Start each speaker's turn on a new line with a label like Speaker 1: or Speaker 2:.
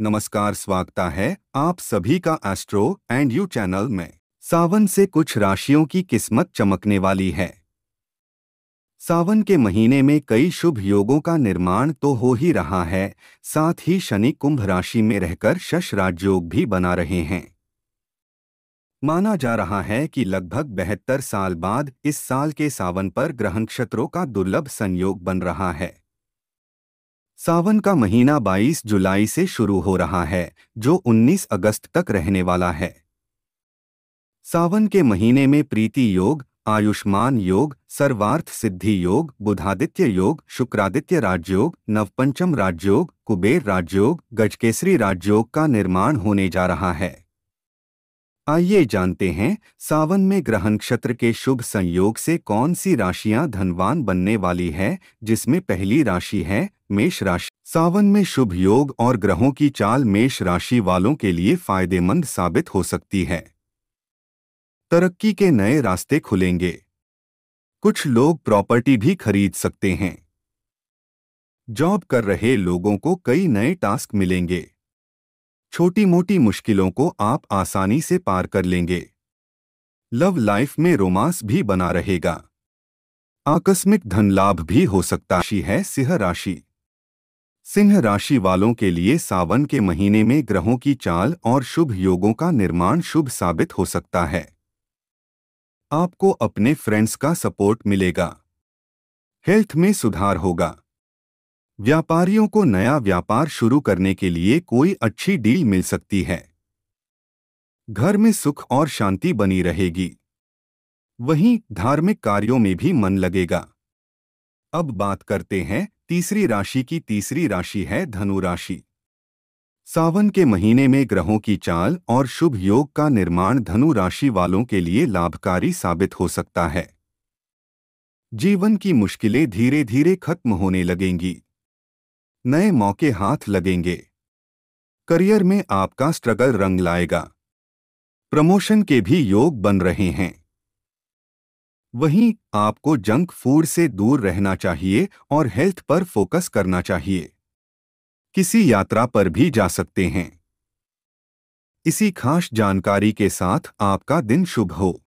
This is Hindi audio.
Speaker 1: नमस्कार स्वागत है आप सभी का एस्ट्रो एंड यू चैनल में सावन से कुछ राशियों की किस्मत चमकने वाली है सावन के महीने में कई शुभ योगों का निर्माण तो हो ही रहा है साथ ही शनि कुंभ राशि में रहकर शश राजयोग भी बना रहे हैं माना जा रहा है कि लगभग बेहतर साल बाद इस साल के सावन पर ग्रहण नक्षत्रों का दुर्लभ संयोग बन रहा है सावन का महीना 22 जुलाई से शुरू हो रहा है जो 19 अगस्त तक रहने वाला है सावन के महीने में प्रीति योग आयुष्मान योग सर्वार्थ सिद्धि योग बुधादित्य योग शुक्रादित्य राजयोग नवपंचम राजयोग कुबेर राजयोग गजकेसरी राजयोग का निर्माण होने जा रहा है आइए जानते हैं सावन में ग्रह नक्षत्र के शुभ संयोग से कौन सी राशियां धनवान बनने वाली है जिसमें पहली राशि है मेष राशि सावन में शुभ योग और ग्रहों की चाल मेष राशि वालों के लिए फायदेमंद साबित हो सकती है तरक्की के नए रास्ते खुलेंगे कुछ लोग प्रॉपर्टी भी खरीद सकते हैं जॉब कर रहे लोगों को कई नए टास्क मिलेंगे छोटी मोटी मुश्किलों को आप आसानी से पार कर लेंगे लव लाइफ में रोमांस भी बना रहेगा आकस्मिक धन लाभ भी हो सकता है सिंह राशि सिंह राशि वालों के लिए सावन के महीने में ग्रहों की चाल और शुभ योगों का निर्माण शुभ साबित हो सकता है आपको अपने फ्रेंड्स का सपोर्ट मिलेगा हेल्थ में सुधार होगा व्यापारियों को नया व्यापार शुरू करने के लिए कोई अच्छी डील मिल सकती है घर में सुख और शांति बनी रहेगी वहीं धार्मिक कार्यों में भी मन लगेगा अब बात करते हैं तीसरी राशि की तीसरी राशि है धनु राशि सावन के महीने में ग्रहों की चाल और शुभ योग का निर्माण धनु राशि वालों के लिए लाभकारी साबित हो सकता है जीवन की मुश्किलें धीरे धीरे खत्म होने लगेंगी नए मौके हाथ लगेंगे करियर में आपका स्ट्रगल रंग लाएगा प्रमोशन के भी योग बन रहे हैं वहीं आपको जंक फूड से दूर रहना चाहिए और हेल्थ पर फोकस करना चाहिए किसी यात्रा पर भी जा सकते हैं इसी खास जानकारी के साथ आपका दिन शुभ हो